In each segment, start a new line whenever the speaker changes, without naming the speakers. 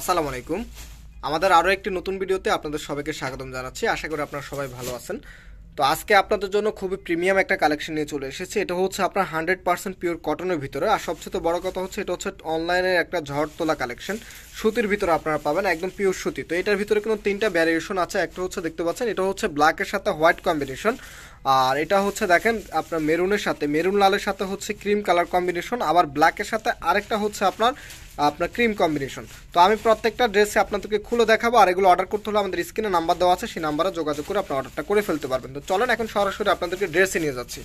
আসসালামু আলাইকুম আমাদের আরও একটি নতুন ভিডিওতে আপনাদের সবাইকে স্বাগতম জানাচ্ছি আশা করি আপনারা সবাই ভালো আছেন তো আজকে আপনাদের জন্য খুবই প্রিমিয়াম একটা কালেকশন নিয়ে চলে এসেছে এটা হচ্ছে আপনার হান্ড্রেড পার্সেন্ট পিওর কটনের ভিতরে আর সবচেয়ে বড় কথা হচ্ছে এটা হচ্ছে অনলাইনের একটা ঝড় তোলা কালেকশন সুতির ভিতরে আপনারা পাবেন একদম পিওর সুতি তো এটার ভিতরে কিন্তু তিনটা ভ্যারিয়েশন আছে একটা হচ্ছে দেখতে পাচ্ছেন এটা হচ্ছে ব্ল্যাকের সাথে হোয়াইট কম্বিনেশন আর এটা হচ্ছে দেখেন আপনার মেরুনের সাথে মেরুন লালের সাথে হচ্ছে ক্রিম কালার কম্বিনেশন আবার ব্ল্যাকের সাথে আরেকটা হচ্ছে আপনার আপনার ক্রিম কম্বিনেশন তো আমি প্রত্যেকটা ড্রেসে আপনাদেরকে খুলে দেখাবো আর এগুলো অর্ডার করতে হলে আমাদের স্ক্রিনে নাম্বার দেওয়া আছে সেই নাম্বারে যোগাযোগ করে আপনি অর্ডারটা করে ফেলতে পারবেন তো চলেন এখন সরাসরি আপনাদেরকে ড্রেসে নিয়ে যাচ্ছি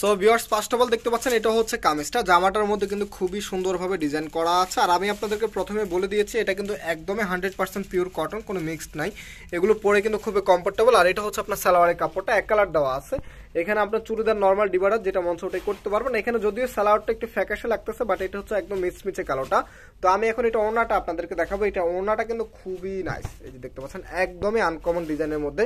so viewers first of all দেখতে পাচ্ছেন এটা হচ্ছে কামিজটা জামাটার মধ্যে কিন্তু খুবই সুন্দরভাবে ডিজাইন করা আছে আর আমি আপনাদেরকে প্রথমে বলে দিয়েছি এটা কিন্তু একদমই হান্ড্রেড পার্সেন্ট পিওর কটন কোনো মিক্সড নাই এগুলো পরে কিন্তু খুবই কমফোর্টেবল আর এটা হচ্ছে আপনার সালোয়ারের কাপড়টা এক কালার দেওয়া আছে এখানে আপনার চুড়িদার নর্মাল ডিবারা যেটা মঞ্চ ওটাই করতে পারবেন এখানে যদিও সালোয়ারটা একটু ফ্যাকাশে লাগতেছে বাট এটা হচ্ছে একদম মিচমিচে কালোটা তো আমি এখন এটা ওনাটা আপনাদেরকে দেখাবো এটা ওনাটা কিন্তু খুবই নাইস এই যে দেখতে পাচ্ছেন একদমই আনকমন ডিজাইনের মধ্যে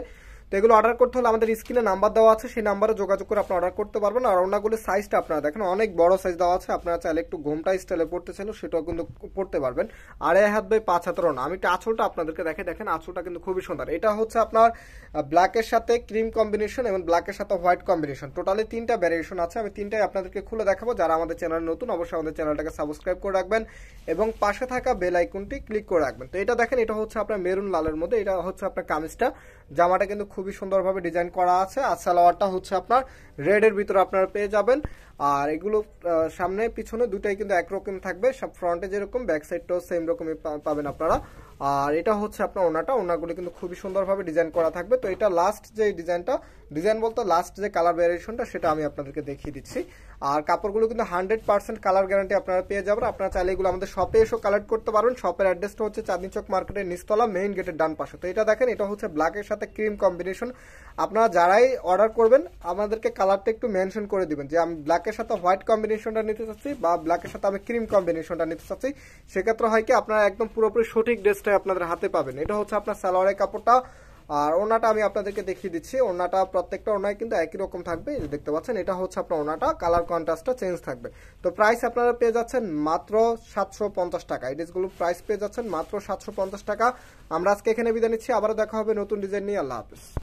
তো এগুলো অর্ডার করতে হলে আমাদের স্ক্রিনে নাম্বার দেওয়া আছে সেই নাম্বারে যোগাযোগ করে আপনি অর্ডার করতে পারবেন আর ওনাগুলোর সাইজটা আপনারা দেখেন অনেক বড় সাইজ দেওয়া আছে আপনারা চাইলে একটু ঘোমটা স্টাইলে পড়তে চাইলে সেটাও কিন্তু পড়তে পারবেন আড়াই হাত বাই পাঁচ হাতের ওনা আমি একটু আঁচলটা আপনাদেরকে দেখে দেখেন আঁচলটা কিন্তু খুবই সুন্দর এটা হচ্ছে আপনার ব্ল্যাকের সাথে ক্রিম কম্বিনেশন এবং ব্ল্যাকের সাথে হোয়াইট কম্বিনেশন টোটালি তিনটা ভ্যারিয়েশন আছে আমি তিনটাই আপনাদেরকে খুলে দেখাবো যারা আমাদের চ্যানেল নতুন অবশ্যই আমাদের চ্যানেলটাকে সাবস্ক্রাইব করে রাখবেন এবং পাশে থাকা বেল আইকনটি ক্লিক করে রাখবেন তো এটা দেখেন এটা হচ্ছে আপনার মেরুন লালের মধ্যে এটা হচ্ছে আপনার কামিজটা জামাটা কিন্তু খুব খুবই সুন্দরভাবে ডিজাইন করা আছে আর সালোয়ারটা হচ্ছে আপনার রেডের ভিতরে আপনারা পেয়ে যাবেন আর এগুলো সামনে পিছনে দুটাই কিন্তু একরকম থাকবে সব ফ্রন্টে যেরকম ব্যাক সাইডটাও সেম রকমই পাবেন আপনারা আর এটা হচ্ছে আপনার ওনাটা ওনাগুলি কিন্তু খুবই সুন্দরভাবে ডিজাইন করা থাকবে তো এটা লাস্ট যে ডিজাইনটা ডিজাইন বলতে লাস্ট যে কালার ভ্যারিয়েশনটা সেটা আমি আপনাদেরকে দেখিয়ে দিচ্ছি আর কাপড়গুলো কিন্তু হান্ড্রেড পার্সেন্ট কালার গ্যারান্টি আপনারা পেয়ে যাবেন আপনারা চাইলে এগুলো আমাদের শপে এসেও কালেক্ট করতে পারবেন শপের অ্যাড্রেসটা হচ্ছে চাঁদনি চক মার্কেটের নিস্তলা মেইন গেটের ডান পাশে তো এটা দেখেন এটা হচ্ছে ব্ল্যাকের সাথে ক্রিম কম্বিনেশন আপনারা যারাই অর্ডার করবেন আমাদেরকে কালারটা একটু মেনশন করে দিবেন যে আমি ব্ল্যাকের সাথে হোয়াইট কম্বিনেশনটা নিতে চাচ্ছি বা ব্ল্যাকের সাথে আমি ক্রিম কম্বিনেশনটা নিতে চাচ্ছি সেক্ষেত্রে হয় কি আপনারা একদম পুরোপুরি সঠিক ড্রেস ড্রেসটাই আপনাদের হাতে পাবেন এটা হচ্ছে আপনার সালোয়ারের কাপড়টা আর ওনাটা আমি আপনাদেরকে দেখিয়ে দিচ্ছি ওনাটা প্রত্যেকটা ওনায় কিন্তু একই রকম থাকবে যে দেখতে পাচ্ছেন এটা হচ্ছে আপনার ওনাটা কালার কন্ট্রাস্টটা চেঞ্জ থাকবে তো প্রাইস আপনারা পেয়ে যাচ্ছেন মাত্র সাতশো পঞ্চাশ টাকা এই ড্রেসগুলোর প্রাইস পেয়ে যাচ্ছেন মাত্র সাতশো পঞ্চাশ টাকা আমরা আজকে এখানে বিদায় নিচ্ছি আবারও দেখা হবে নতুন ডিজাইন নিয়ে আল্লাহ হাফিজ